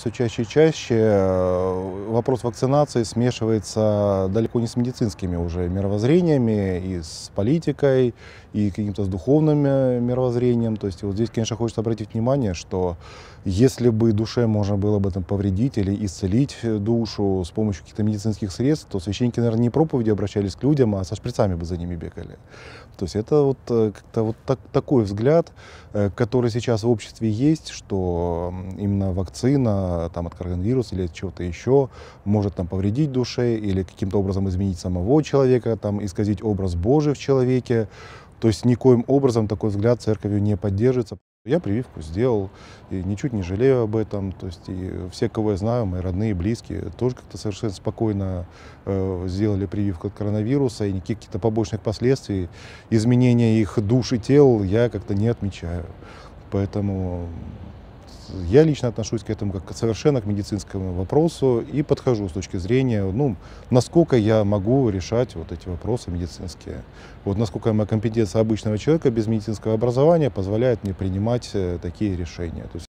Все чаще и чаще э, вопрос вакцинации смешивается далеко не с медицинскими уже мировоззрениями, и с политикой, и каким-то с духовным э, мировоззрением. То есть вот здесь, конечно, хочется обратить внимание, что если бы душе можно было бы там повредить или исцелить э, душу с помощью каких-то медицинских средств, то священники, наверное, не проповеди обращались к людям, а со шприцами бы за ними бегали. То есть это вот как-то вот так, такой взгляд, который сейчас в обществе есть, что именно вакцина, там, от коронавируса или от чего-то еще, может там, повредить душе или каким-то образом изменить самого человека, там, исказить образ Божий в человеке. То есть никоим образом такой взгляд церковью не поддерживается. Я прививку сделал, и ничуть не жалею об этом. То есть и все, кого я знаю, мои родные, близкие, тоже как-то совершенно спокойно э, сделали прививку от коронавируса, и никаких каких-то побочных последствий, изменения их душ и тел я как-то не отмечаю. Поэтому я лично отношусь к этому как совершенно к медицинскому вопросу и подхожу с точки зрения, ну, насколько я могу решать вот эти вопросы медицинские. Вот насколько моя компетенция обычного человека без медицинского образования позволяет мне принимать э, такие решения. То есть